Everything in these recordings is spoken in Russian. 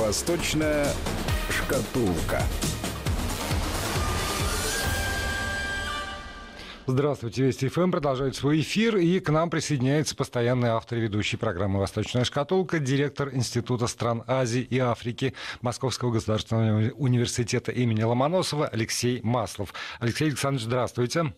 Восточная шкатулка. Здравствуйте, Вести ФМ продолжает свой эфир, и к нам присоединяется постоянный автор и ведущий программы «Восточная шкатулка», директор Института стран Азии и Африки Московского государственного университета имени Ломоносова Алексей Маслов. Алексей Александрович, здравствуйте.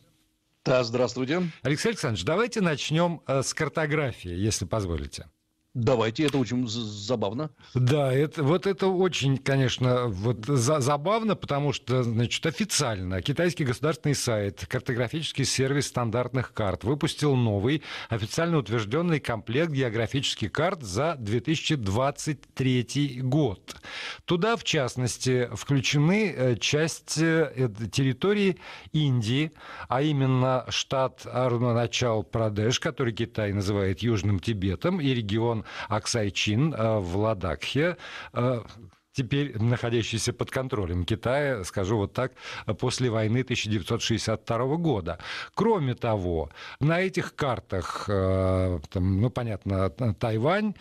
Да, здравствуйте. Алексей Александрович, давайте начнем э, с картографии, если позволите. Давайте, это очень забавно. Да, это, вот это очень, конечно, вот за, забавно, потому что, значит, официально китайский государственный сайт, картографический сервис стандартных карт, выпустил новый официально утвержденный комплект географических карт за 2023 год. Туда, в частности, включены э, часть э, территории Индии, а именно штат Арунначал-Прадеш, который Китай называет Южным Тибетом, и регион Аксайчин э, в Ладакхе э, теперь находящийся под контролем Китая, скажу вот так, после войны 1962 года. Кроме того, на этих картах, э, там, ну, понятно, Тайвань,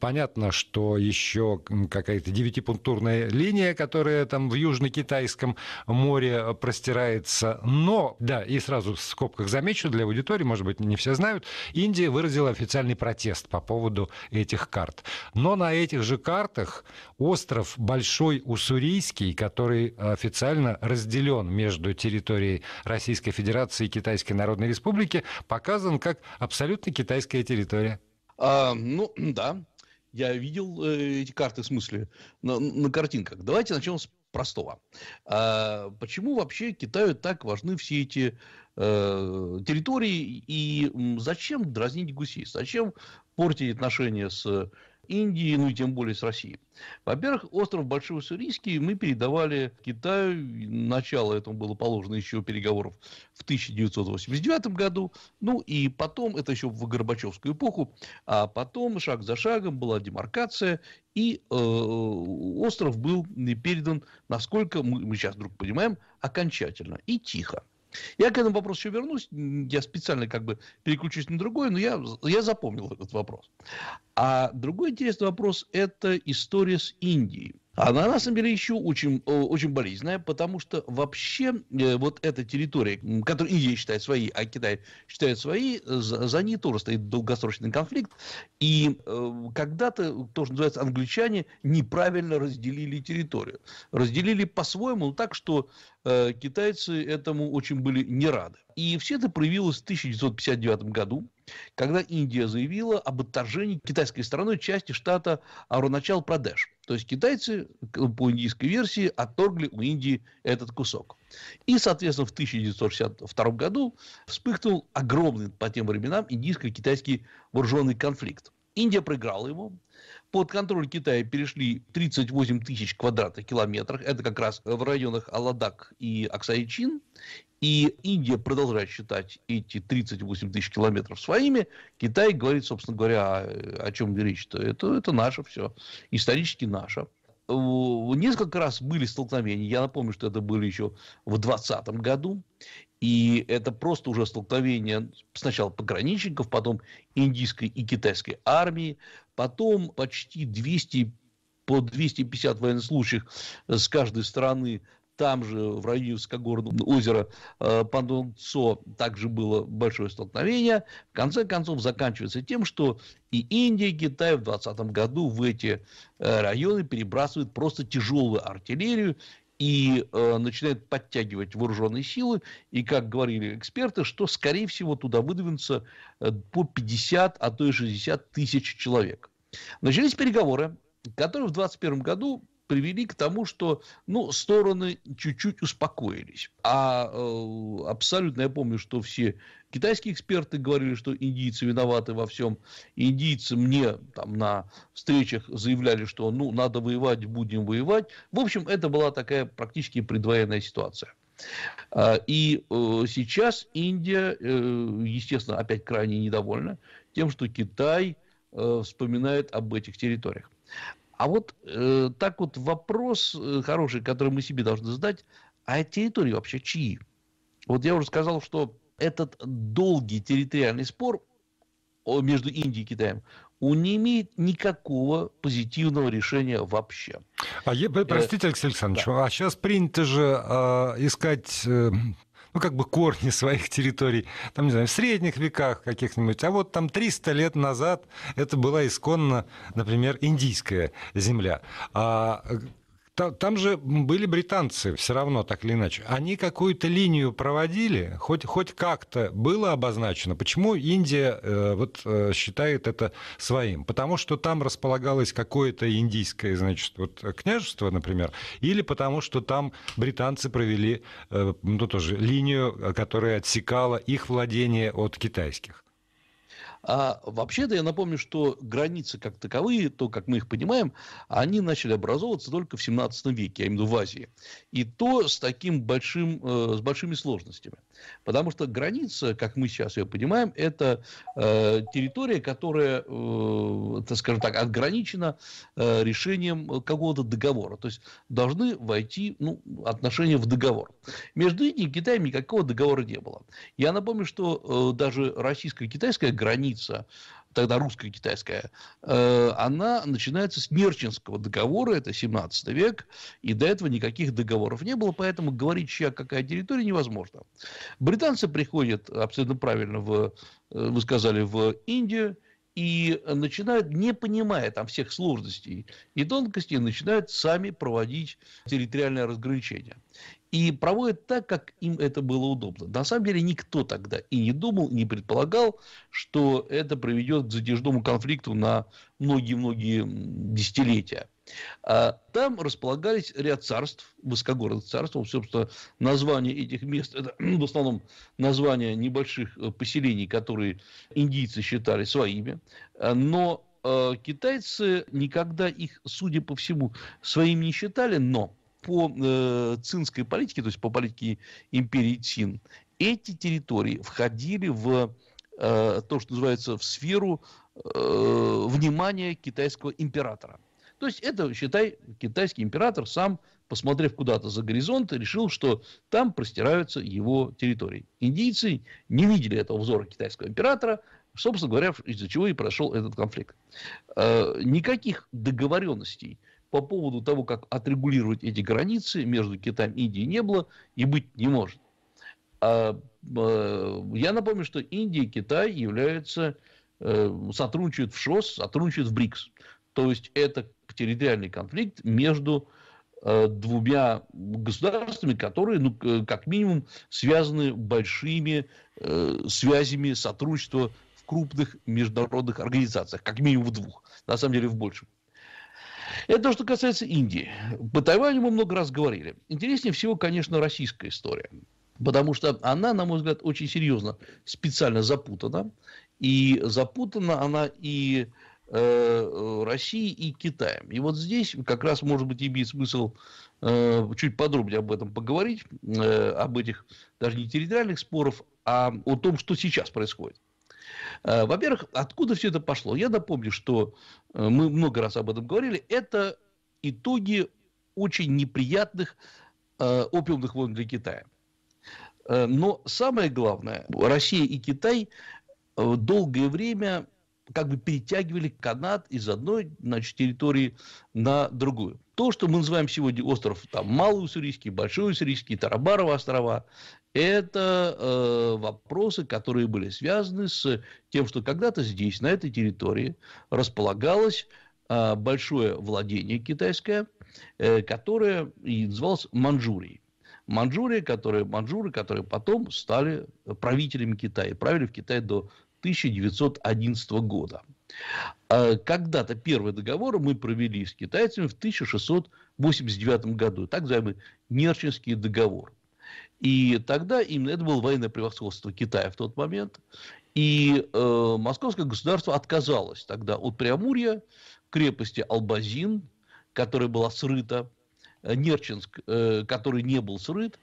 понятно, что еще какая-то девятипунктурная линия, которая там в Южно-Китайском море простирается, но, да, и сразу в скобках замечу для аудитории, может быть, не все знают, Индия выразила официальный протест по поводу этих карт. Но на этих же картах остров Большой Уссурийский, который официально разделен между территорией Российской Федерации и Китайской Народной Республики, показан как абсолютно китайская территория. А, ну, да. Я видел э, эти карты, в смысле, на, на картинках. Давайте начнем с простого. А, почему вообще Китаю так важны все эти э, территории и зачем дразнить гусей? Зачем портить отношения с Индии, ну и тем более с Россией. Во-первых, остров Большой Уссурийский мы передавали Китаю. Начало этому было положено еще переговоров в 1989 году. Ну и потом, это еще в Горбачевскую эпоху, а потом шаг за шагом была демаркация, и э, остров был передан, насколько мы, мы сейчас вдруг понимаем, окончательно и тихо. Я к этому вопросу еще вернусь, я специально как бы переключусь на другой, но я, я запомнил этот вопрос. А другой интересный вопрос – это история с Индией. Она, на самом деле, еще очень, э, очень болезненная, потому что вообще э, вот эта территория, которую Индия считает своей, а Китай считает своей, э, за, за ней тоже стоит долгосрочный конфликт. И э, когда-то, то, что называется, англичане неправильно разделили территорию. Разделили по-своему, но так, что э, китайцы этому очень были не рады. И все это проявилось в 1959 году, когда Индия заявила об отторжении китайской стороной части штата Аруначал-Прадеш. То есть китайцы, по индийской версии, отторгли у Индии этот кусок. И, соответственно, в 1962 году вспыхнул огромный по тем временам индийско-китайский вооруженный конфликт. Индия проиграла ему. Под контроль Китая перешли 38 тысяч квадратных километров. Это как раз в районах Аладак и Аксайчин. И Индия продолжает считать эти 38 тысяч километров своими. Китай говорит, собственно говоря, о, чем речь-то. Это, это наше все. Исторически наше несколько раз были столкновения. Я напомню, что это были еще в 2020 году. И это просто уже столкновение сначала пограничников, потом индийской и китайской армии, потом почти 200 по 250 военнослужащих с каждой стороны там же, в районе Скогорного озера э, Пандунцо, также было большое столкновение. В конце концов, заканчивается тем, что и Индия, и Китай в 2020 году в эти э, районы перебрасывают просто тяжелую артиллерию и э, начинают подтягивать вооруженные силы. И, как говорили эксперты, что, скорее всего, туда выдвинутся э, по 50, а то и 60 тысяч человек. Начались переговоры, которые в 2021 году привели к тому, что ну, стороны чуть-чуть успокоились. А э, абсолютно я помню, что все китайские эксперты говорили, что индийцы виноваты во всем. Индийцы мне там на встречах заявляли, что ну надо воевать, будем воевать. В общем, это была такая практически предвоенная ситуация. А, и э, сейчас Индия, э, естественно, опять крайне недовольна тем, что Китай э, вспоминает об этих территориях. А вот э, так вот вопрос э, хороший, который мы себе должны задать, а территории вообще чьи? Вот я уже сказал, что этот долгий территориальный спор между Индией и Китаем, он не имеет никакого позитивного решения вообще. А я, э, простите, Алексей Александрович, да. а сейчас принято же а, э, искать ну, как бы корни своих территорий, там, не знаю, в средних веках каких-нибудь, а вот там 300 лет назад это была исконно, например, индийская земля. А э, там, же были британцы все равно, так или иначе. Они какую-то линию проводили, хоть, хоть как-то было обозначено. Почему Индия э, вот, э, считает это своим? Потому что там располагалось какое-то индийское значит, вот, э, княжество, например, или потому что там британцы провели э, ну, тоже линию, э, которая отсекала их владение от китайских. А вообще-то я напомню, что границы как таковые, то, как мы их понимаем, они начали образовываться только в 17 веке, а именно в Азии. И то с таким большим, э, с большими сложностями. Потому что граница, как мы сейчас ее понимаем, это э, территория, которая, э, так скажем так, ограничена э, решением какого-то договора. То есть должны войти ну, отношения в договор. Между Индией и Китаем никакого договора не было. Я напомню, что э, даже российско-китайская граница граница, тогда русская, китайская э, она начинается с Нерчинского договора, это 17 век, и до этого никаких договоров не было, поэтому говорить, чья какая территория, невозможно. Британцы приходят, абсолютно правильно в, э, вы сказали, в Индию, и начинают, не понимая там всех сложностей и тонкостей, начинают сами проводить территориальное разграничение и проводят так, как им это было удобно. На самом деле никто тогда и не думал, и не предполагал, что это приведет к затяжному конфликту на многие-многие десятилетия. А, там располагались ряд царств, высокогорных царств. Собственно, название этих мест – это в основном название небольших э, поселений, которые индийцы считали своими. А, но э, китайцы никогда их, судя по всему, своими не считали, но по э, цинской политике, то есть по политике империи Цин, эти территории входили в э, то, что называется, в сферу э, внимания китайского императора. То есть это, считай, китайский император сам, посмотрев куда-то за горизонт, решил, что там простираются его территории. Индийцы не видели этого взора китайского императора, собственно говоря, из-за чего и прошел этот конфликт. Э, никаких договоренностей по поводу того, как отрегулировать эти границы между Китаем и Индией не было и быть не может. А, а, я напомню, что Индия и Китай являются, э, сотрудничают в ШОС, сотрудничают в БРИКС. То есть это территориальный конфликт между э, двумя государствами, которые, ну, э, как минимум, связаны большими э, связями сотрудничества в крупных международных организациях, как минимум в двух, на самом деле в большем. Это то, что касается Индии. По Тайваню мы много раз говорили. Интереснее всего, конечно, российская история. Потому что она, на мой взгляд, очень серьезно специально запутана. И запутана она и э, России, и Китаем. И вот здесь как раз, может быть, имеет смысл э, чуть подробнее об этом поговорить, э, об этих даже не территориальных споров, а о том, что сейчас происходит. Э, во-первых, откуда все это пошло? Я напомню, что э, мы много раз об этом говорили. Это итоги очень неприятных э, опиумных войн для Китая. Но самое главное, Россия и Китай долгое время как бы перетягивали канат из одной значит, территории на другую. То, что мы называем сегодня остров там, Малый Уссурийский, Большой Уссурийский, Тарабарова острова, это э, вопросы, которые были связаны с тем, что когда-то здесь, на этой территории, располагалось э, большое владение китайское, э, которое и называлось Манчжурией. Манчжурия, которые, манчжуры, которые потом стали правителями Китая, правили в Китае до 1911 года. Э, когда-то первый договор мы провели с китайцами в 1689 году, так называемый Нерчинский договор. И тогда именно это было военное превосходство Китая в тот момент. И э, московское государство отказалось тогда от Преамурья, крепости Албазин, которая была срыта, э, Нерчинск, э, который не был срыт,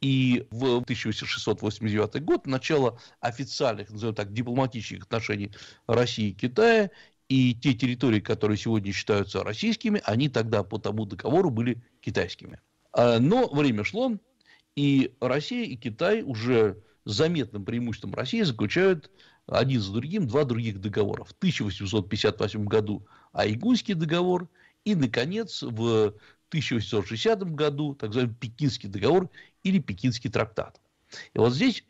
и в 1689 год начало официальных, назовем так, дипломатических отношений России и Китая, и те территории, которые сегодня считаются российскими, они тогда по тому договору были китайскими. А, но время шло, и Россия и Китай уже с заметным преимуществом России заключают один за другим два других договора. В 1858 году Айгунский договор и, наконец, в 1860 году так называемый Пекинский договор или Пекинский трактат. И вот здесь,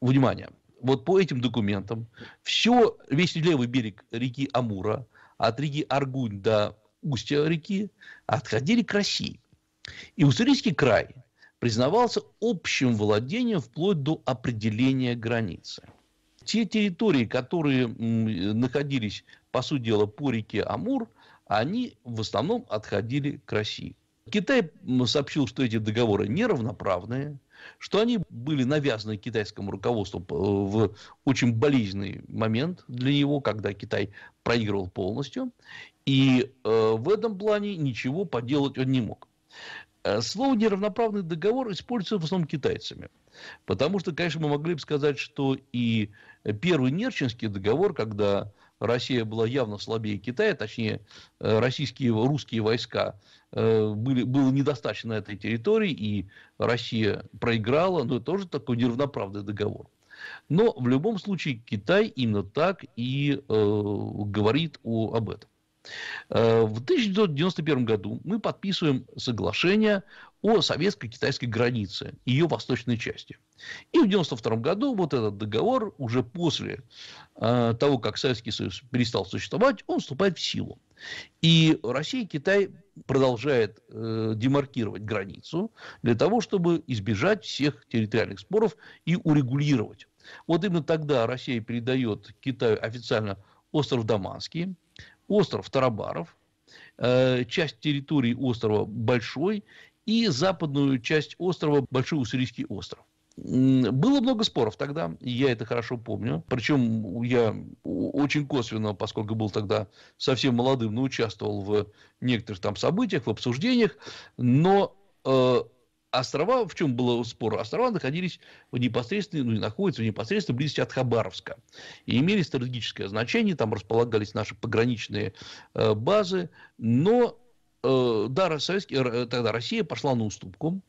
внимание, вот по этим документам все, весь левый берег реки Амура, от реки Аргунь до устья реки, отходили к России. И Уссурийский край признавался общим владением вплоть до определения границы. Те территории, которые находились, по сути дела, по реке Амур, они в основном отходили к России. Китай сообщил, что эти договоры неравноправные, что они были навязаны китайскому руководству э, в очень болезненный момент для него, когда Китай проигрывал полностью. И э, в этом плане ничего поделать он не мог. Э, слово неравноправный договор используется в основном китайцами. Потому что, конечно, мы могли бы сказать, что и первый Нерчинский договор, когда Россия была явно слабее Китая, точнее, э, российские, русские войска э, были, было недостаточно этой территории, и Россия проиграла, но это тоже такой неравноправный договор. Но в любом случае Китай именно так и э, говорит о, об этом. Э, в 1991 году мы подписываем соглашение о советско-китайской границе, ее восточной части. И в 1992 году вот этот договор, уже после э, того, как Советский Союз перестал существовать, он вступает в силу. И Россия и Китай продолжает э, демаркировать границу для того, чтобы избежать всех территориальных споров и урегулировать. Вот именно тогда Россия передает Китаю официально остров Даманский, остров Тарабаров, э, часть территории острова Большой и западную часть острова Большой Уссурийский остров. Было много споров тогда, я это хорошо помню. Причем я очень косвенно, поскольку был тогда совсем молодым, но участвовал в некоторых там событиях, в обсуждениях. Но э, Острова, в чем было спор? Острова находились в непосредственной, ну находятся в непосредственной близости от Хабаровска. И имели стратегическое значение, там располагались наши пограничные э, базы, но э, да, советский, э, тогда Россия пошла на уступку,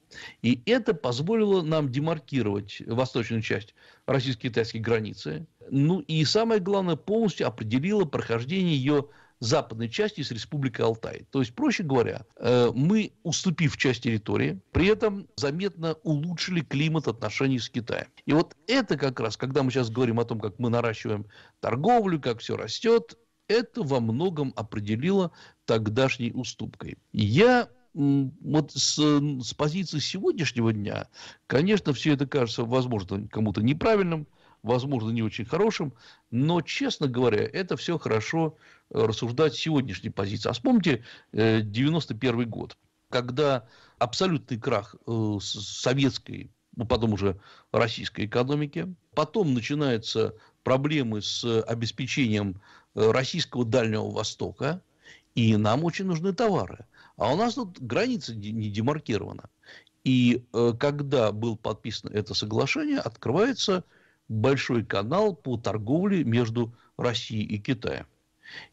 и это позволило нам демаркировать восточную часть российско-китайской границы, ну и самое главное, полностью определило прохождение ее западной части с Республикой Алтай. То есть, проще говоря, э, мы, уступив часть территории, при этом заметно улучшили климат отношений с Китаем. И вот это как раз, когда мы сейчас говорим о том, как мы наращиваем торговлю, как все растет, это во многом определило тогдашней уступкой. Я вот с, с позиции сегодняшнего дня, конечно, все это кажется, возможно, кому-то неправильным, возможно, не очень хорошим, но, честно говоря, это все хорошо э, рассуждать с сегодняшней позиции. А вспомните 91 э, год, когда абсолютный крах э, советской, ну, потом уже российской экономики, потом начинаются проблемы с обеспечением российского Дальнего Востока, и нам очень нужны товары. А у нас тут граница не демаркирована. И э, когда был подписано это соглашение, открывается большой канал по торговле между Россией и Китаем.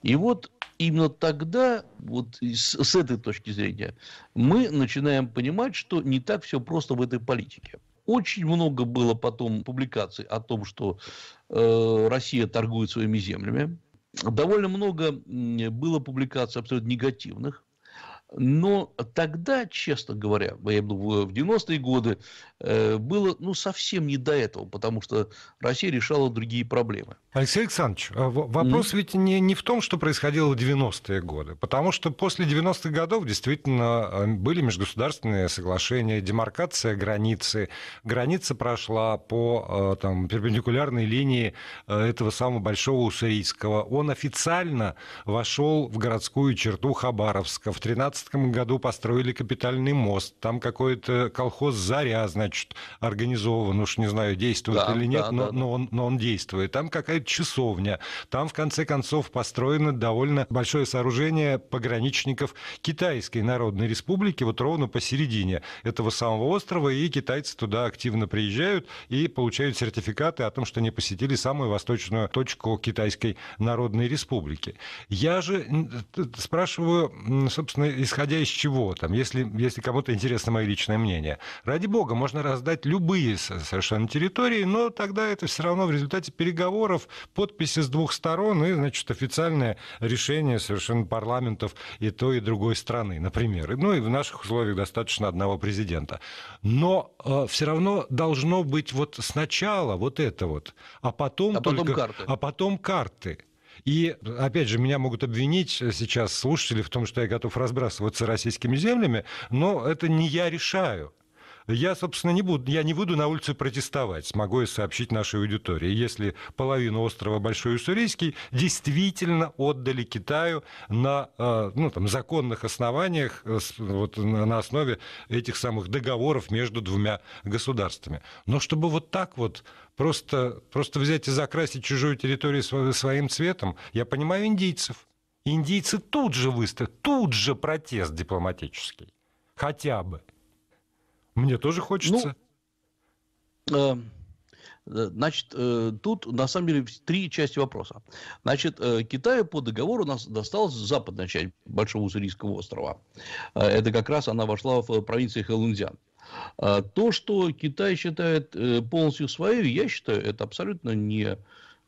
И вот именно тогда, вот с этой точки зрения, мы начинаем понимать, что не так все просто в этой политике. Очень много было потом публикаций о том, что э, Россия торгует своими землями. Довольно много было публикаций абсолютно негативных. Но тогда, честно говоря, я думаю, в 90-е годы э, было ну, совсем не до этого, потому что Россия решала другие проблемы. Алексей Александрович, а вопрос mm. ведь не, не в том, что происходило в 90-е годы, потому что после 90-х годов действительно э, были межгосударственные соглашения, демаркация границы, граница прошла по э, там, перпендикулярной линии этого самого Большого Уссурийского. Он официально вошел в городскую черту Хабаровска в 13 2017 году построили капитальный мост, там какой-то колхоз «Заря», значит, организован, уж не знаю, действует да, или нет, да, но, да. Но, он, но он действует. Там какая-то часовня, там, в конце концов, построено довольно большое сооружение пограничников Китайской Народной Республики, вот ровно посередине этого самого острова, и китайцы туда активно приезжают и получают сертификаты о том, что они посетили самую восточную точку Китайской Народной Республики. Я же спрашиваю, собственно, исходя из чего, там, если, если кому-то интересно мое личное мнение. Ради бога, можно раздать любые совершенно территории, но тогда это все равно в результате переговоров, подписи с двух сторон и, значит, официальное решение совершенно парламентов и той, и другой страны, например. Ну и в наших условиях достаточно одного президента. Но э, все равно должно быть вот сначала вот это вот, а потом а только... Потом карты. А потом карты. И, опять же, меня могут обвинить э, сейчас слушатели в том, что я готов разбрасываться российскими землями, но это не я решаю. Я, собственно, не буду, я не буду на улицу протестовать, смогу я сообщить нашей аудитории, если половину острова Большой Уссурийский действительно отдали Китаю на э, ну, там, законных основаниях, э, вот, на основе этих самых договоров между двумя государствами. Но чтобы вот так вот просто, просто взять и закрасить чужую территорию своим цветом, я понимаю индийцев. Индийцы тут же выставят, тут же протест дипломатический. Хотя бы. Мне тоже хочется. Ну, эм, э, Значит, э, тут на самом деле три части вопроса. Значит, э, Китаю по договору у нас досталась западная часть Большого Уссурийского острова. Это как раз она вошла в провинции Хэлунцзян. То, что Китай считает полностью свою, я считаю, это абсолютно не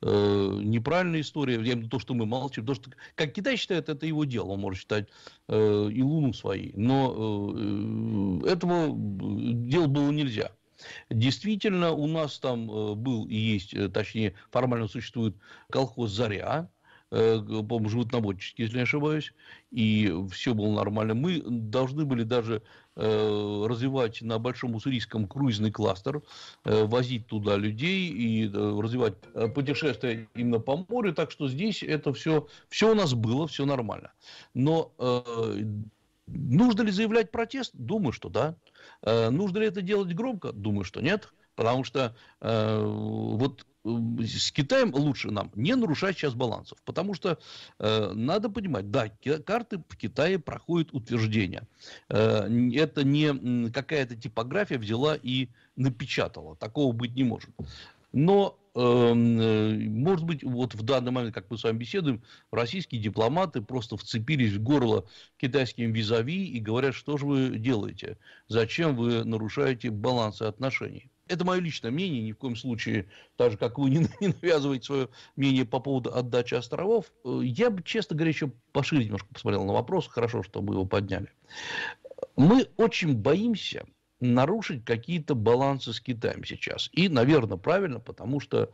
э, неправильная история. Я имею в виду то, что мы молчим. То, что, как Китай считает, это его дело. Он может считать э, и Луну своей. Но э, э этого э, дел было нельзя. Действительно, у нас там э, был и есть, точнее, формально существует колхоз «Заря», по-моему, живут животноводческий, если не ошибаюсь, и все было нормально. Мы должны были даже Э, развивать на Большом Уссурийском круизный кластер, э, возить туда людей и э, развивать путешествия именно по морю. Так что здесь это все, все у нас было, все нормально. Но нужно ли заявлять протест? Думаю, что да. Нужно ли это делать громко? Думаю, что нет. Потому что вот с Китаем лучше нам не нарушать сейчас балансов, потому что э, надо понимать, да, карты в Китае проходят утверждения. Э, это не какая-то типография взяла и напечатала, такого быть не может. Но э, э, может быть, вот в данный момент, как мы с вами беседуем, российские дипломаты просто вцепились в горло китайским визави и говорят, что же вы делаете, зачем вы нарушаете балансы отношений это мое личное мнение, ни в коем случае, так же, как вы не, не навязываете свое мнение по поводу отдачи островов, э, я бы, честно говоря, еще пошире немножко посмотрел на вопрос, хорошо, что мы его подняли. Мы очень боимся, нарушить какие-то балансы с Китаем сейчас. И, наверное, правильно, потому что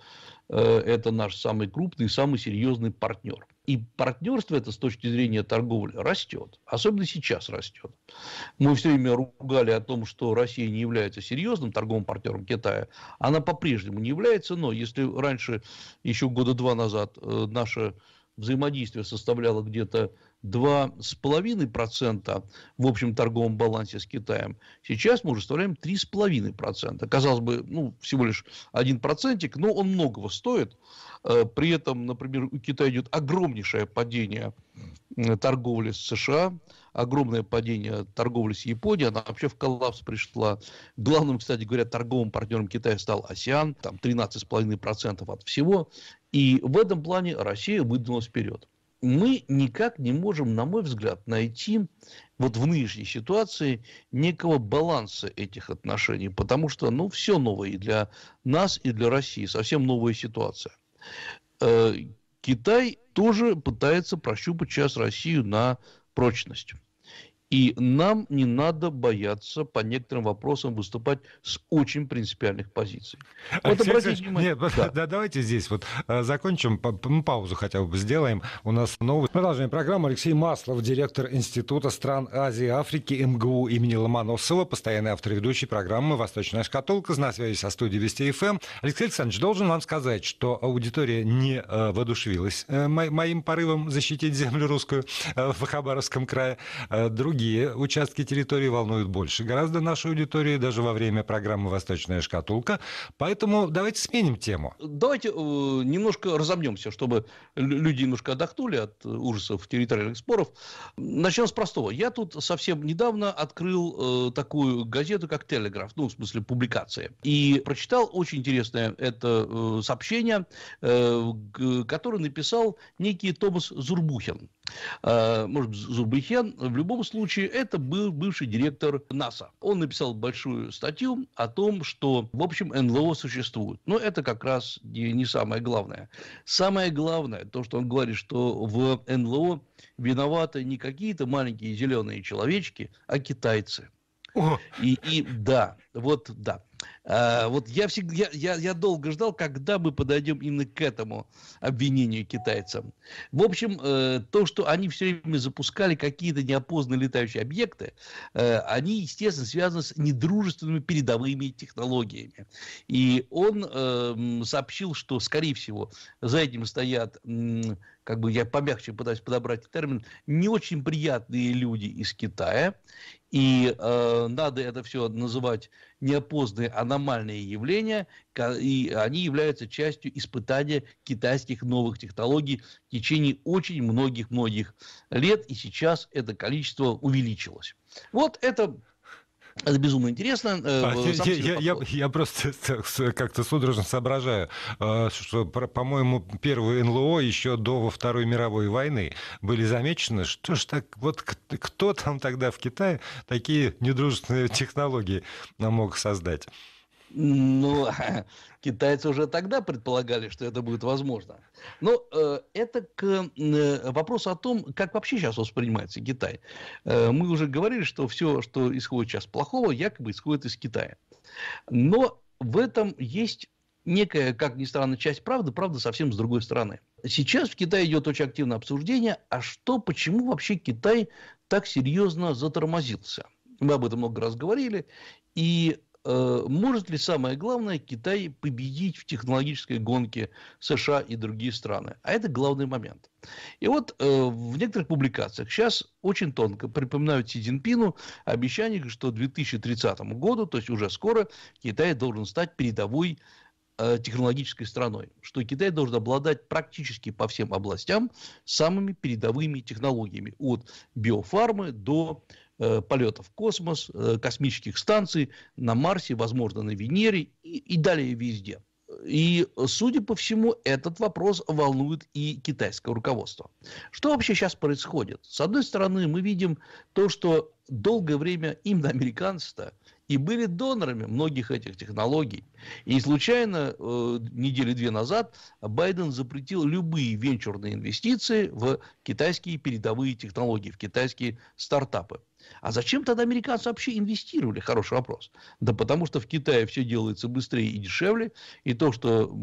э, это наш самый крупный, самый серьезный партнер. И партнерство это с точки зрения торговли растет. Особенно сейчас растет. Мы все время ругали о том, что Россия не является серьезным торговым партнером Китая. Она по-прежнему не является, но если раньше, еще года два назад, э, наше взаимодействие составляло где-то 2,5% в общем торговом балансе с Китаем. Сейчас мы уже составляем 3,5%. Казалось бы, ну, всего лишь 1%, но он многого стоит. Э, при этом, например, у Китая идет огромнейшее падение э, торговли с США, огромное падение торговли с Японией, она вообще в коллапс пришла. Главным, кстати говоря, торговым партнером Китая стал АСИАН, там 13,5% от всего. И в этом плане Россия выдвинулась вперед мы никак не можем, на мой взгляд, найти вот в нынешней ситуации некого баланса этих отношений, потому что, ну, все новое и для нас, и для России, совсем новая ситуация. Э, Китай тоже пытается прощупать сейчас Россию на прочность. И нам не надо бояться по некоторым вопросам выступать с очень принципиальных позиций. А, вот Алексей обратите внимание. Нет, да. да, давайте здесь вот а, закончим, паузу хотя бы сделаем. У нас новый. Продолжаем программу. Алексей Маслов, директор Института стран Азии и Африки МГУ имени Ломоносова, постоянный автор ведущей программы «Восточная шкатулка». На связи со студией Вести ФМ. Эм». Алексей Александрович, должен вам сказать, что аудитория не а, воодушевилась э, моим порывом защитить землю русскую э, в Хабаровском крае. Э, друг другие участки территории волнуют больше гораздо нашу аудиторию, даже во время программы «Восточная шкатулка». Поэтому давайте сменим тему. Давайте э, немножко разомнемся, чтобы люди немножко отдохнули от э, ужасов территориальных споров. Начнем с простого. Я тут совсем недавно открыл э, такую газету, как «Телеграф», ну, в смысле публикации. И прочитал очень интересное это э, сообщение, э, которое написал некий Томас Зурбухин. Э, может, Зубрихен. В любом случае, это был бывший директор НАСА. Он написал большую статью о том, что, в общем, НЛО существует. Но это как раз не, самое главное. Самое главное, то, что он говорит, что в НЛО виноваты не какие-то маленькие зеленые человечки, а китайцы. О. И, и да, вот да. А, вот я всегда, я, я, я долго ждал, когда мы подойдем именно к этому обвинению китайцам. В общем, э, то, что они все время запускали какие-то неопознанные летающие объекты, э, они, естественно, связаны с недружественными передовыми технологиями. И он эм, сообщил, что, скорее всего, за этим стоят как бы я помягче пытаюсь подобрать термин, не очень приятные люди из Китая. И э, надо это все называть неопознанные аномальные явления, и они являются частью испытания китайских новых технологий в течение очень многих-многих лет, и сейчас это количество увеличилось. Вот это это безумно интересно. Э, а, я, я, я, я просто как-то судорожно соображаю, э, что, по-моему, первые НЛО еще до Второй мировой войны были замечены. Что ж так, вот кто там тогда в Китае такие недружественные технологии мог создать? Ну, китайцы уже тогда предполагали, что это будет возможно. Но ну, э, это к э, вопросу о том, как вообще сейчас воспринимается Китай. Э, мы уже говорили, что все, что исходит сейчас плохого, якобы исходит из Китая. Но в этом есть некая, как ни странно, часть правды, правда совсем с другой стороны. Сейчас в Китае идет очень активное обсуждение, а что, почему вообще Китай так серьезно затормозился. Мы об этом много раз говорили. И Э, может ли самое главное Китай победить в технологической гонке США и другие страны? А это главный момент. И вот э, в некоторых публикациях сейчас очень тонко припоминают Си Цзиньпину обещание, что к 2030 году, то есть уже скоро, Китай должен стать передовой э, технологической страной, что Китай должен обладать практически по всем областям самыми передовыми технологиями, от биофармы до э, Э, полетов в космос, э, космических станций на Марсе, возможно, на Венере и, и далее везде. И, судя по всему, этот вопрос волнует и китайское руководство. Что вообще сейчас происходит? С одной стороны, мы видим то, что долгое время именно американцы-то и были донорами многих этих технологий. И случайно э, недели две назад Байден запретил любые венчурные инвестиции в китайские передовые технологии, в китайские стартапы. А зачем тогда американцы вообще инвестировали? Хороший вопрос. Да потому что в Китае все делается быстрее и дешевле. И то, что,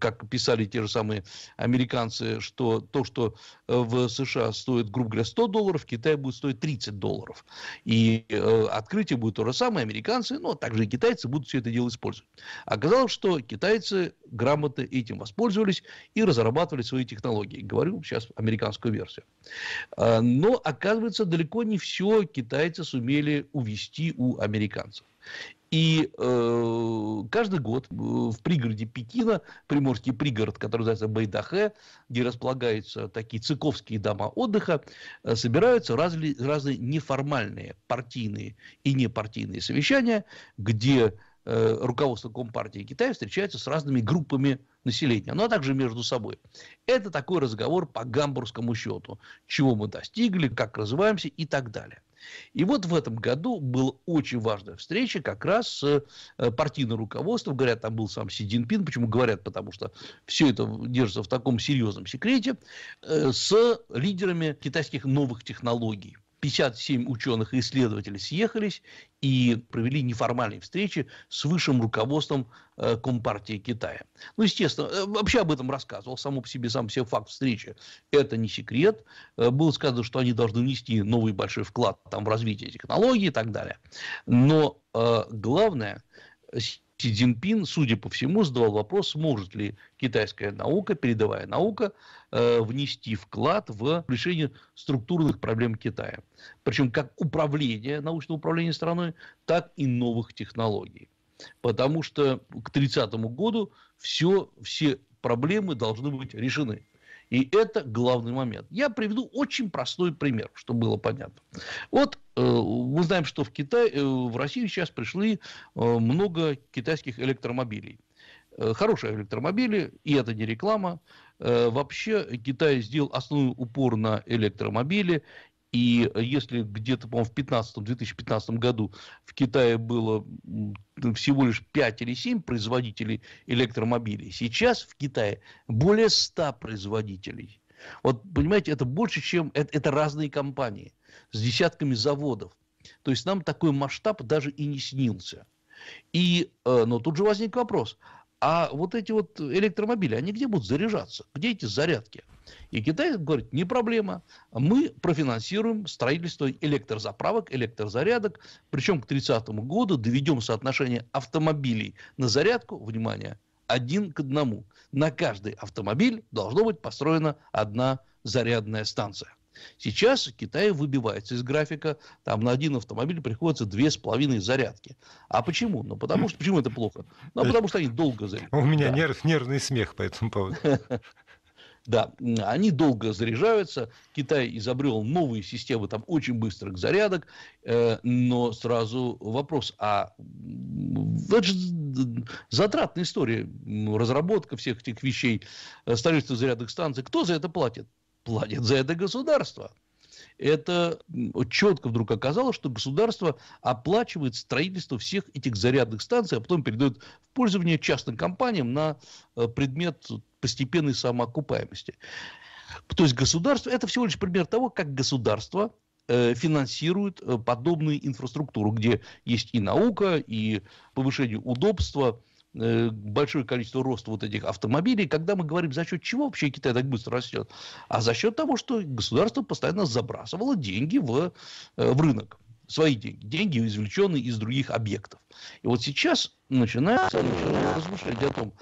как писали те же самые американцы, что то, что э, в США стоит, грубо говоря, 100 долларов, в Китае будет стоить 30 долларов. И э, открытие будет то же самое, американцы, но также и китайцы будут все это дело использовать. Оказалось, что китайцы грамотно этим воспользовались и разрабатывали свои технологии. Говорю сейчас американскую версию. Э, но, оказывается, далеко не все китайцы сумели увести у американцев. И э, каждый год э, в пригороде Пекина, приморский пригород, который называется Байдахе, где располагаются такие циковские дома отдыха, э, собираются разли, разные неформальные партийные и непартийные совещания, где Э, руководство Компартии Китая встречается с разными группами населения, ну а также между собой. Это такой разговор по гамбургскому счету, чего мы достигли, как развиваемся и так далее. И вот в этом году была очень важная встреча как раз с э, партийным руководством. Говорят, там был сам Си Цзиньпин. Почему говорят? Потому что все это держится в таком серьезном секрете. Э, с лидерами китайских новых технологий. 57 ученых и исследователей съехались и провели неформальные встречи с высшим руководством э, Компартии Китая. Ну, естественно, э, вообще об этом рассказывал, само по себе, сам себе факт встречи. Это не секрет. Э, было сказано, что они должны внести новый большой вклад там, в развитие технологий и так далее. Но э, главное, Си Цзиньпин, судя по всему, задавал вопрос, может ли китайская наука, передовая наука, э, внести вклад в решение структурных проблем Китая. Причем как управление, научного управления страной, так и новых технологий. Потому что к 30 году все, все проблемы должны быть решены. И это главный момент. Я приведу очень простой пример, чтобы было понятно. Вот э, мы знаем, что в Китай, э, в Россию сейчас пришли э, много китайских электромобилей. Хорошие электромобили, и это не реклама. Вообще Китай сделал основной упор на электромобили, и если где-то, по-моему, в 2015 году в Китае было всего лишь 5 или 7 производителей электромобилей, сейчас в Китае более 100 производителей. Вот, понимаете, это больше, чем... Это, это разные компании с десятками заводов. То есть нам такой масштаб даже и не снился. И, э, но тут же возник вопрос, а вот эти вот электромобили, они где будут заряжаться? Где эти зарядки? И Китай говорит, не проблема, мы профинансируем строительство электрозаправок, электрозарядок, причем к 30 году доведем соотношение автомобилей на зарядку, внимание, один к одному. На каждый автомобиль должно быть построена одна зарядная станция. Сейчас Китай выбивается из графика, там на один автомобиль приходится две с половиной зарядки. А почему? Ну, потому что, почему это плохо? Ну, а потому что они долго заряжают. У меня да. нерв, нервный смех по этому поводу. Да, они долго заряжаются. Китай изобрел новые системы там очень быстрых зарядок, э, но сразу вопрос, а это же затратная история, разработка всех этих вещей, э, строительство зарядных станций. Кто за это платит? Платит за это государство это четко вдруг оказалось, что государство оплачивает строительство всех этих зарядных станций, а потом передает в пользование частным компаниям на э, предмет постепенной самоокупаемости. То есть государство, это всего лишь пример того, как государство э, финансирует э, подобную инфраструктуру, где есть и наука, и повышение удобства, Э, большое количество роста вот этих автомобилей, когда мы говорим, за счет чего вообще Китай так быстро растет? А за счет того, что государство постоянно забрасывало деньги в, э, в рынок свои деньги, деньги, извлеченные из других объектов. И вот сейчас начинается, начинается размышлять о том,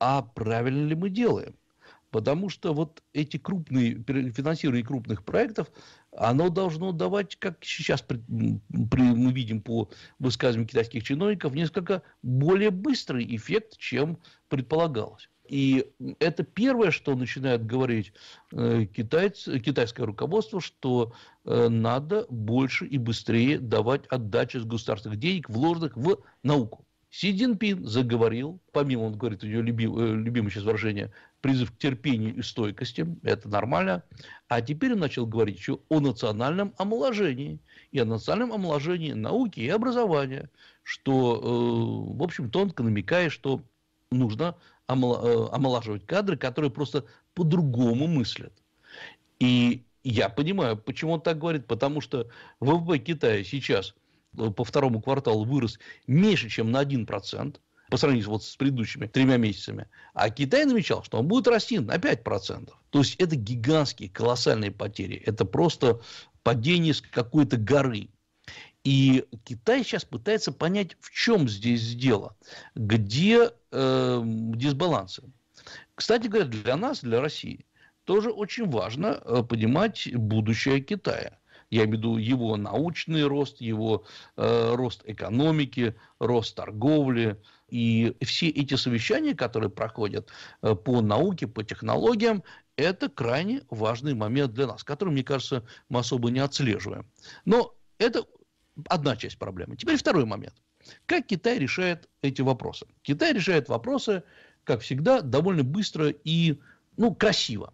а правильно ли мы делаем. Потому что вот эти крупные, финансирование крупных проектов оно должно давать, как сейчас при, при, мы видим по высказываниям китайских чиновников, несколько более быстрый эффект, чем предполагалось. И это первое, что начинает говорить э, китайцы, китайское руководство, что э, надо больше и быстрее давать отдачу с государственных денег, вложенных в науку. Си Цзиньпин заговорил, помимо, он говорит, у него любим, э, любимое сейчас выражение, призыв к терпению и стойкости, это нормально. А теперь он начал говорить еще о национальном омоложении, и о национальном омоложении науки и образования, что, э, в общем, тонко намекая, что нужно э, омолаживать кадры, которые просто по-другому мыслят. И я понимаю, почему он так говорит, потому что ВВП Китая сейчас э, по второму кварталу вырос меньше, чем на 1%, по сравнению вот с предыдущими тремя месяцами. А Китай намечал, что он будет расти на 5%. То есть это гигантские, колоссальные потери. Это просто падение с какой-то горы. И Китай сейчас пытается понять, в чем здесь дело, где э, дисбалансы. Кстати говоря, для нас, для России, тоже очень важно э, понимать будущее Китая. Я имею в виду его научный рост, его э, рост экономики, рост торговли. И все эти совещания, которые проходят э, по науке, по технологиям, это крайне важный момент для нас, который, мне кажется, мы особо не отслеживаем. Но это одна часть проблемы. Теперь второй момент. Как Китай решает эти вопросы? Китай решает вопросы, как всегда, довольно быстро и ну, красиво.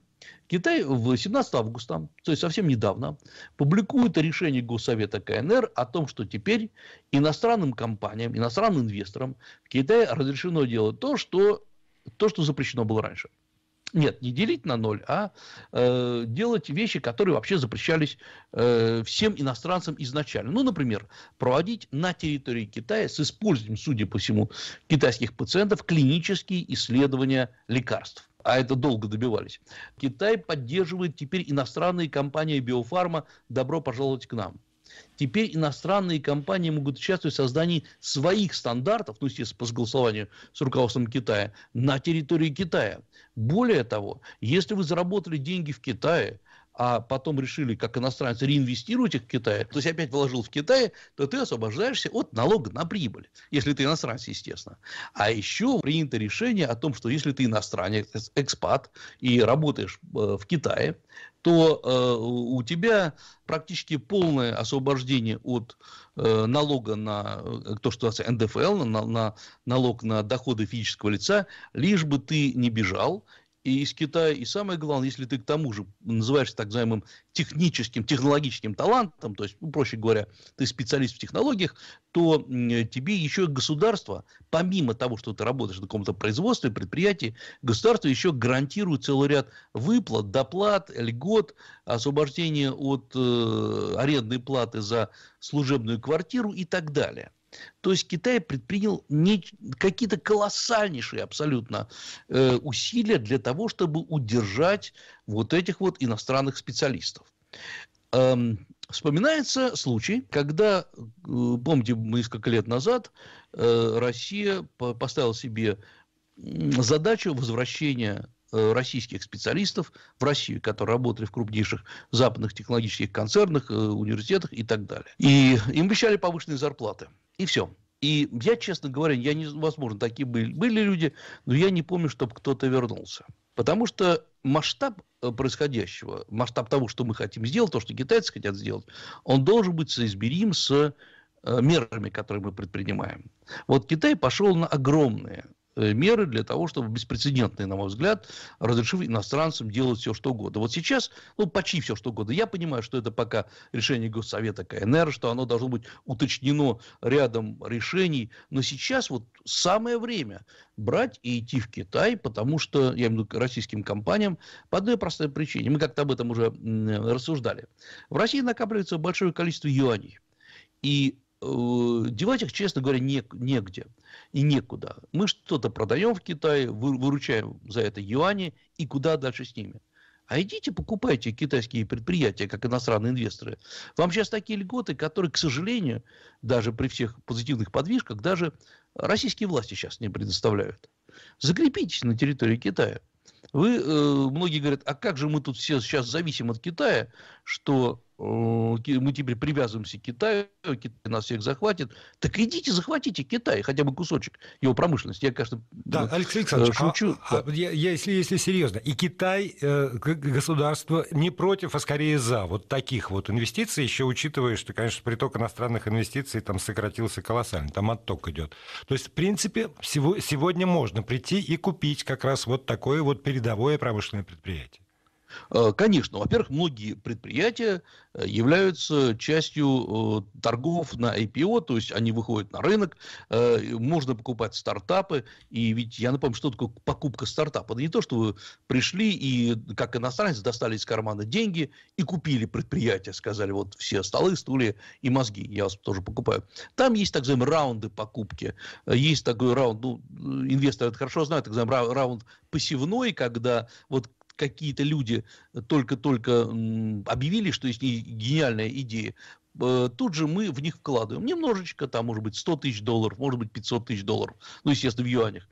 Китай 17 августа, то есть совсем недавно, публикует решение Госсовета КНР о том, что теперь иностранным компаниям, иностранным инвесторам в Китае разрешено делать то, что, то, что запрещено было раньше. Нет, не делить на ноль, а э, делать вещи, которые вообще запрещались э, всем иностранцам изначально. Ну, например, проводить на территории Китая с использованием, судя по всему, китайских пациентов клинические исследования лекарств а это долго добивались, Китай поддерживает теперь иностранные компании биофарма «Добро пожаловать к нам». Теперь иностранные компании могут участвовать в создании своих стандартов, ну, естественно, по согласованию с руководством Китая, на территории Китая. Более того, если вы заработали деньги в Китае, а потом решили, как иностранцы, реинвестировать их в Китае, то есть опять вложил в Китае, то ты освобождаешься от налога на прибыль, если ты иностранец, естественно. А еще принято решение о том, что если ты иностранец, экспат, и работаешь э, в Китае, то э, у тебя практически полное освобождение от э, налога на э, то, что называется НДФЛ, на, на налог на доходы физического лица, лишь бы ты не бежал, и из Китая. И самое главное, если ты к тому же называешься так называемым техническим, технологическим талантом, то есть, ну, проще говоря, ты специалист в технологиях, то тебе еще государство, помимо того, что ты работаешь на каком-то производстве, предприятии, государство еще гарантирует целый ряд выплат, доплат, льгот, освобождение от э, арендной платы за служебную квартиру и так далее. То есть Китай предпринял не, какие-то колоссальнейшие абсолютно э, усилия для того, чтобы удержать вот этих вот иностранных специалистов. Эм, вспоминается случай, когда, э, помните, несколько лет назад э, Россия поставила себе задачу возвращения Э, российских специалистов в Россию, которые работали в крупнейших западных технологических концернах, э, университетах и так далее. И им обещали повышенные зарплаты. И все. И я, честно говоря, я не, возможно, такие были, были люди, но я не помню, чтобы кто-то вернулся. Потому что масштаб э, происходящего, масштаб того, что мы хотим сделать, то, что китайцы хотят сделать, он должен быть соизмерим с мерами, которые мы предпринимаем. Вот Китай пошел на огромные Э, меры для того, чтобы беспрецедентные, на мой взгляд, разрешив иностранцам делать все, что угодно. Вот сейчас, ну, почти все, что угодно. Я понимаю, что это пока решение Госсовета КНР, что оно должно быть уточнено рядом решений, но сейчас вот самое время брать и идти в Китай, потому что, я имею в виду российским компаниям, по одной простой причине. Мы как-то об этом уже рассуждали. В России накапливается большое количество юаней. И Э, девать их, честно говоря, не, негде и некуда. Мы что-то продаем в Китае, вы, выручаем за это юани, и куда дальше с ними? А идите покупайте китайские предприятия, как иностранные инвесторы. Вам сейчас такие льготы, которые, к сожалению, даже при всех позитивных подвижках, даже российские власти сейчас не предоставляют. Закрепитесь на территории Китая. Вы, э, многие говорят, а как же мы тут все сейчас зависим от Китая, что мы теперь привязываемся к Китаю, Китай нас всех захватит. Так идите, захватите Китай, хотя бы кусочек его промышленности. Я, конечно, да, ну, Алексей Александрович, э, шучу. А, а да. я, если, если серьезно, и Китай, э, государство не против, а скорее за вот таких вот инвестиций, еще учитывая, что, конечно, приток иностранных инвестиций там сократился колоссально, там отток идет. То есть, в принципе, всего, сегодня можно прийти и купить как раз вот такое вот передовое промышленное предприятие. Э, конечно, во-первых, многие предприятия э, являются частью э, торгов на IPO, то есть они выходят на рынок, можно покупать стартапы, и ведь я напомню, что такое покупка стартапа. Это не то, что вы пришли и, как иностранец, достали из кармана деньги и купили предприятие, сказали, вот все столы, стулья и мозги, я вас тоже покупаю. Там есть, так называемые, раунды покупки, есть такой раунд, ну, инвесторы это хорошо знают, так называемый раунд посевной, когда вот какие-то люди только-только объявили, что есть гениальная идея, э, тут же мы в них вкладываем. Немножечко, там, может быть, 100 тысяч долларов, может быть, 500 тысяч долларов. Ну, естественно, в юанях.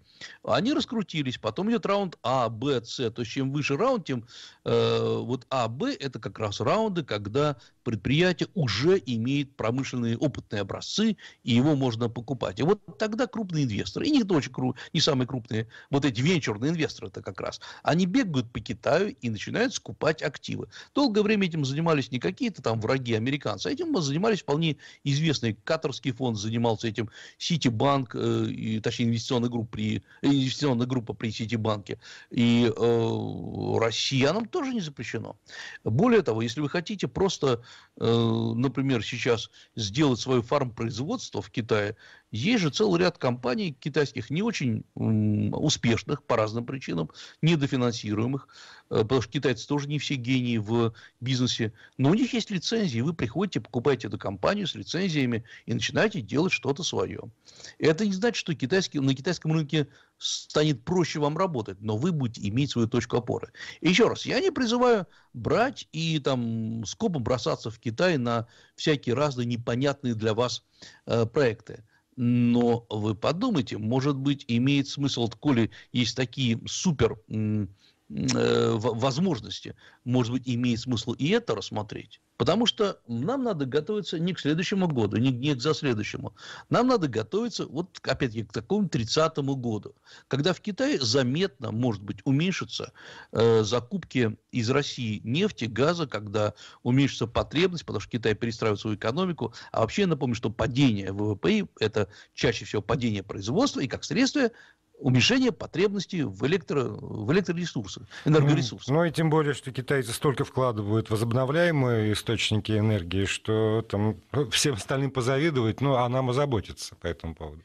Они раскрутились, потом идет раунд А, Б, С. То есть, чем выше раунд, тем э, вот А, Б – это как раз раунды, когда предприятие уже имеет промышленные опытные образцы, и его можно покупать. И вот тогда крупные инвесторы, и не, очень кру, не самые крупные, вот эти венчурные инвесторы это как раз, они бегают по Китаю и начинают скупать активы. Долгое время этим занимались не какие-то там враги американцы, а этим занимались вполне известные. Катарский фонд занимался этим, Ситибанк, э, и, точнее инвестиционная группа при инвестиционная группа при Ситибанке. И э, россиянам тоже не запрещено. Более того, если вы хотите просто, э, например, сейчас сделать свое фармпроизводство в Китае есть же целый ряд компаний китайских, не очень успешных по разным причинам, недофинансируемых, э, потому что китайцы тоже не все гении в бизнесе, но у них есть лицензии, вы приходите, покупаете эту компанию с лицензиями и начинаете делать что-то свое. Это не значит, что китайский, на китайском рынке станет проще вам работать, но вы будете иметь свою точку опоры. еще раз, я не призываю брать и там скопом бросаться в Китай на всякие разные непонятные для вас э, проекты. Но вы подумайте, может быть, имеет смысл, вот, коли есть такие супер э, возможности, может быть, имеет смысл и это рассмотреть. Потому что нам надо готовиться не к следующему году, не, не к за следующему. Нам надо готовиться, вот опять-таки, к такому 30-му году, когда в Китае заметно, может быть, уменьшатся э, закупки из России нефти, газа, когда уменьшится потребность, потому что Китай перестраивает свою экономику. А вообще, я напомню, что падение ВВП – это чаще всего падение производства и, как следствие, уменьшение потребностей в, электро, в электроресурсах, энергоресурсах. Ну, ну и тем более, что китайцы столько вкладывают в возобновляемые источники энергии, что там э, всем остальным позавидовать, ну а нам озаботиться по этому поводу.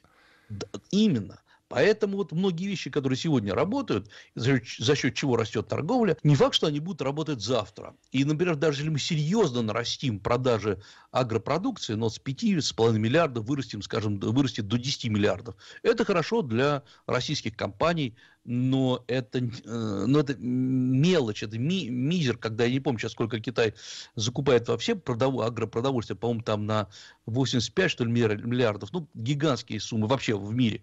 Да, именно. Поэтому вот многие вещи, которые сегодня работают, за, за счет чего растет торговля, не факт, что они будут работать завтра. И, например, даже если мы серьезно нарастим продажи агропродукции, но с 5,5 миллиардов вырастим, скажем, вырастет до 10 миллиардов, это хорошо для российских компаний, но это, э, но это мелочь, это ми, мизер, когда я не помню сейчас, сколько Китай закупает вообще продов, агропродовольствие, по-моему, там на 85, что ли, миллиардов, ну, гигантские суммы вообще в мире.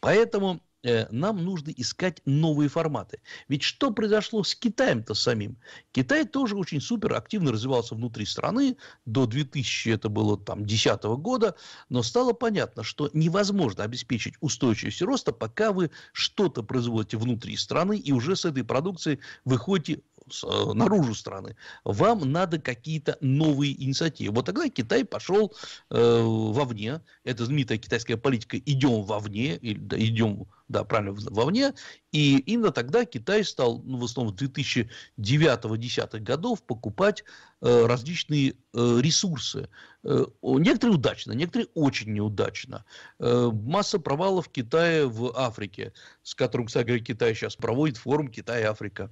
Поэтому Э, нам нужно искать новые форматы. Ведь что произошло с Китаем-то самим? Китай тоже очень супер активно развивался внутри страны. До 2000 это было там 2010 года. Но стало понятно, что невозможно обеспечить устойчивость роста, пока вы что-то производите внутри страны и уже с этой продукции выходите Э, наружу страны. Вам надо какие-то новые инициативы. Вот тогда Китай пошел э, вовне. Это знаменитая китайская политика «идем вовне», или, да, «идем да, правильно, вовне. И именно тогда Китай стал, ну, в основном, 2009-2010 годов покупать э, различные э, ресурсы. Э, некоторые удачно, некоторые очень неудачно. Э, масса провалов Китая в Африке, с которым, кстати говоря, Китай сейчас проводит форум Китай-Африка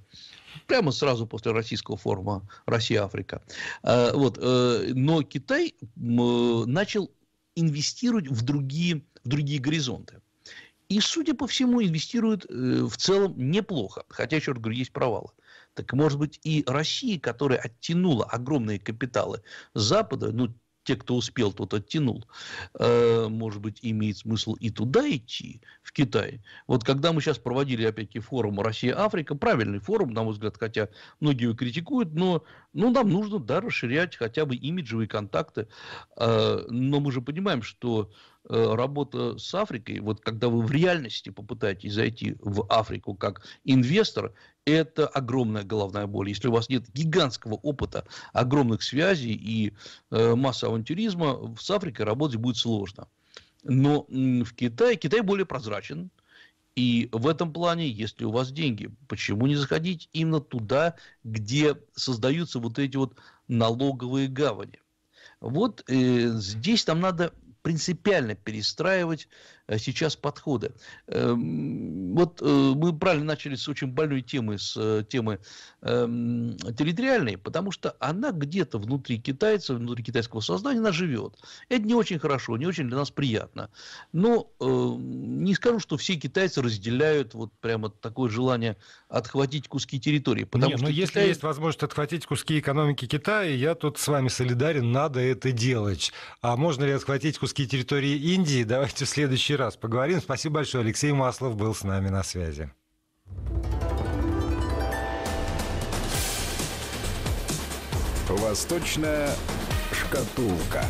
прямо сразу после российского форума «Россия-Африка». А, вот. Э, но Китай э, начал инвестировать в другие, в другие горизонты. И, судя по всему, инвестирует э, в целом неплохо, хотя, еще раз говорю, есть провалы. Так может быть и Россия, которая оттянула огромные капиталы Запада, ну, те, кто успел, тот оттянул. Э, может быть, имеет смысл и туда идти, в Китай. Вот когда мы сейчас проводили, опять-таки, форум «Россия-Африка», правильный форум, на мой взгляд, хотя многие его критикуют, но ну, нам нужно, да, расширять хотя бы имиджевые контакты. А, но мы же понимаем, что э, работа с Африкой, вот когда вы в реальности попытаетесь зайти в Африку как инвестор, это огромная головная боль. Если у вас нет гигантского опыта, огромных связей и э, массы авантюризма, с Африкой работать будет сложно. Но в Китае, Китай более прозрачен, и в этом плане, если у вас деньги, почему не заходить именно туда, где создаются вот эти вот налоговые гавани? Вот э, здесь там надо принципиально перестраивать Э, сейчас подходы. Эм, вот э, мы правильно начали с очень больной темы, с э, темы эм, территориальной, потому что она где-то внутри китайцев, внутри китайского сознания, она живет. Это не очень хорошо, не очень для нас приятно. Но эм, не скажу, что все китайцы разделяют вот прямо такое желание отхватить куски территории. Потому Нет, ну, что но Китай... если есть возможность отхватить куски экономики Китая, я тут с вами солидарен, надо это делать. А можно ли отхватить куски территории Индии? Давайте в следующий следующий раз поговорим. Спасибо большое. Алексей Маслов был с нами на связи. Восточная шкатулка.